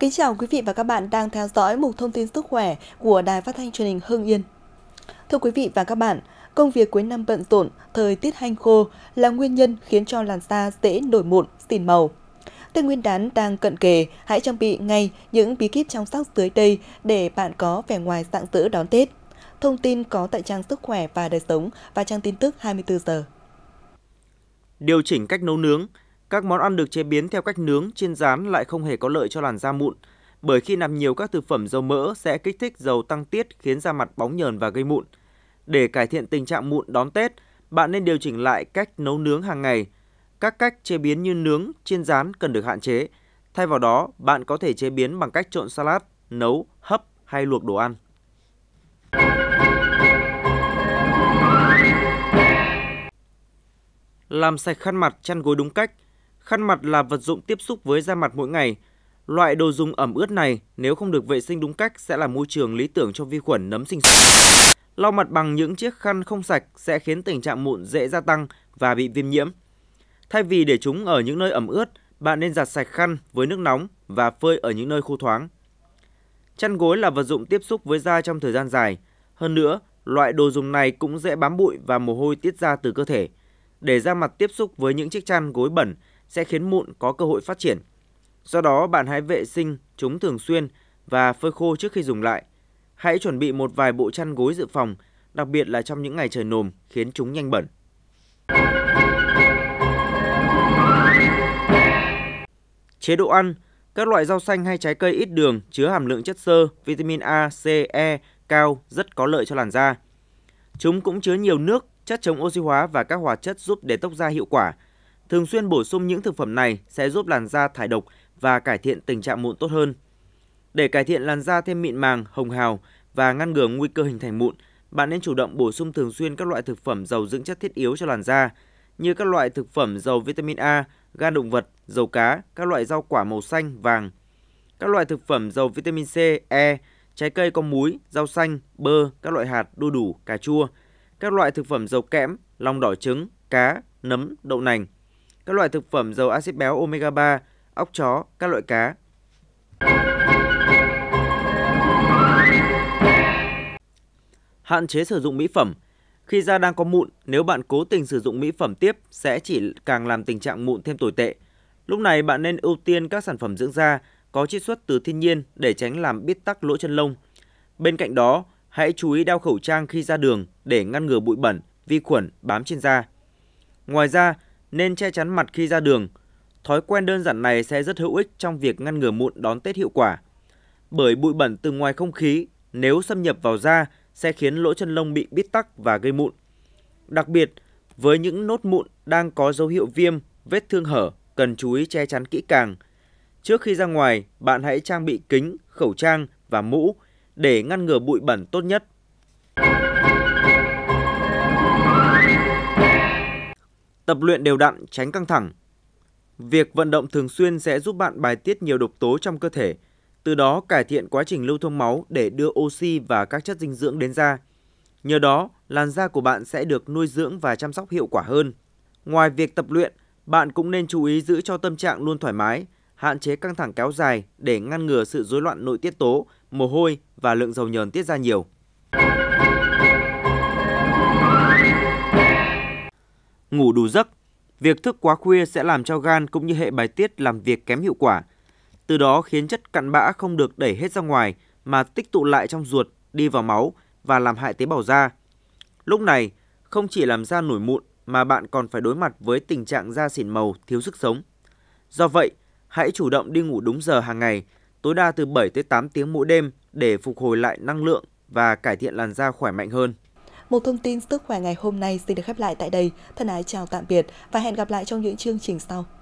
Kính chào quý vị và các bạn đang theo dõi mục thông tin sức khỏe của Đài Phát thanh Truyền hình Hưng Yên. Thưa quý vị và các bạn, công việc cuối năm bận rộn, thời tiết hanh khô là nguyên nhân khiến cho làn da dễ nổi mụn, xỉn màu. Tết Nguyên đán đang cận kề, hãy trang bị ngay những bí kíp chăm sóc dưới đây để bạn có vẻ ngoài dạng dỡ đón Tết. Thông tin có tại trang Sức khỏe và Đời sống và trang tin tức 24 giờ. Điều chỉnh cách nấu nướng các món ăn được chế biến theo cách nướng, chiên rán lại không hề có lợi cho làn da mụn, bởi khi nằm nhiều các thực phẩm dầu mỡ sẽ kích thích dầu tăng tiết khiến da mặt bóng nhờn và gây mụn. Để cải thiện tình trạng mụn đón Tết, bạn nên điều chỉnh lại cách nấu nướng hàng ngày. Các cách chế biến như nướng, chiên rán cần được hạn chế. Thay vào đó, bạn có thể chế biến bằng cách trộn salad, nấu, hấp hay luộc đồ ăn. Làm sạch khăn mặt chăn gối đúng cách – Khăn mặt là vật dụng tiếp xúc với da mặt mỗi ngày. Loại đồ dùng ẩm ướt này nếu không được vệ sinh đúng cách sẽ là môi trường lý tưởng cho vi khuẩn nấm sinh sôi. Lau mặt bằng những chiếc khăn không sạch sẽ khiến tình trạng mụn dễ gia tăng và bị viêm nhiễm. Thay vì để chúng ở những nơi ẩm ướt, bạn nên giặt sạch khăn với nước nóng và phơi ở những nơi khô thoáng. Chăn gối là vật dụng tiếp xúc với da trong thời gian dài. Hơn nữa, loại đồ dùng này cũng dễ bám bụi và mồ hôi tiết ra từ cơ thể. Để da mặt tiếp xúc với những chiếc chăn gối bẩn sẽ khiến mụn có cơ hội phát triển. Do đó, bạn hãy vệ sinh chúng thường xuyên và phơi khô trước khi dùng lại. Hãy chuẩn bị một vài bộ chăn gối dự phòng, đặc biệt là trong những ngày trời nồm khiến chúng nhanh bẩn. Chế độ ăn, các loại rau xanh hay trái cây ít đường chứa hàm lượng chất xơ, vitamin A, C, E cao rất có lợi cho làn da. Chúng cũng chứa nhiều nước, chất chống oxy hóa và các hoạt chất giúp để tóc da hiệu quả – Thường xuyên bổ sung những thực phẩm này sẽ giúp làn da thải độc và cải thiện tình trạng mụn tốt hơn. Để cải thiện làn da thêm mịn màng, hồng hào và ngăn ngừa nguy cơ hình thành mụn, bạn nên chủ động bổ sung thường xuyên các loại thực phẩm giàu dưỡng chất thiết yếu cho làn da, như các loại thực phẩm giàu vitamin A, gan động vật, dầu cá, các loại rau quả màu xanh, vàng. Các loại thực phẩm giàu vitamin C, E, trái cây có múi, rau xanh, bơ, các loại hạt, đu đủ, cà chua. Các loại thực phẩm giàu kẽm, lòng đỏ trứng, cá, nấm, đậu nành các loại thực phẩm giàu axit béo omega 3, ốc chó, các loại cá. Hạn chế sử dụng mỹ phẩm. Khi da đang có mụn, nếu bạn cố tình sử dụng mỹ phẩm tiếp sẽ chỉ càng làm tình trạng mụn thêm tồi tệ. Lúc này bạn nên ưu tiên các sản phẩm dưỡng da có chiết xuất từ thiên nhiên để tránh làm bít tắc lỗ chân lông. Bên cạnh đó, hãy chú ý đeo khẩu trang khi ra đường để ngăn ngừa bụi bẩn, vi khuẩn bám trên da. Ngoài ra, nên che chắn mặt khi ra đường. Thói quen đơn giản này sẽ rất hữu ích trong việc ngăn ngừa mụn đón Tết hiệu quả. Bởi bụi bẩn từ ngoài không khí nếu xâm nhập vào da sẽ khiến lỗ chân lông bị bít tắc và gây mụn. Đặc biệt, với những nốt mụn đang có dấu hiệu viêm, vết thương hở cần chú ý che chắn kỹ càng. Trước khi ra ngoài, bạn hãy trang bị kính, khẩu trang và mũ để ngăn ngừa bụi bẩn tốt nhất. Tập luyện đều đặn tránh căng thẳng. Việc vận động thường xuyên sẽ giúp bạn bài tiết nhiều độc tố trong cơ thể, từ đó cải thiện quá trình lưu thông máu để đưa oxy và các chất dinh dưỡng đến da. Nhờ đó, làn da của bạn sẽ được nuôi dưỡng và chăm sóc hiệu quả hơn. Ngoài việc tập luyện, bạn cũng nên chú ý giữ cho tâm trạng luôn thoải mái, hạn chế căng thẳng kéo dài để ngăn ngừa sự rối loạn nội tiết tố, mồ hôi và lượng dầu nhờn tiết ra nhiều. ngủ đủ giấc. Việc thức quá khuya sẽ làm cho gan cũng như hệ bài tiết làm việc kém hiệu quả. Từ đó khiến chất cặn bã không được đẩy hết ra ngoài mà tích tụ lại trong ruột, đi vào máu và làm hại tế bào da. Lúc này, không chỉ làm da nổi mụn mà bạn còn phải đối mặt với tình trạng da xỉn màu, thiếu sức sống. Do vậy, hãy chủ động đi ngủ đúng giờ hàng ngày, tối đa từ 7 tới 8 tiếng mỗi đêm để phục hồi lại năng lượng và cải thiện làn da khỏe mạnh hơn. Một thông tin sức khỏe ngày hôm nay xin được khép lại tại đây. Thân ái chào tạm biệt và hẹn gặp lại trong những chương trình sau.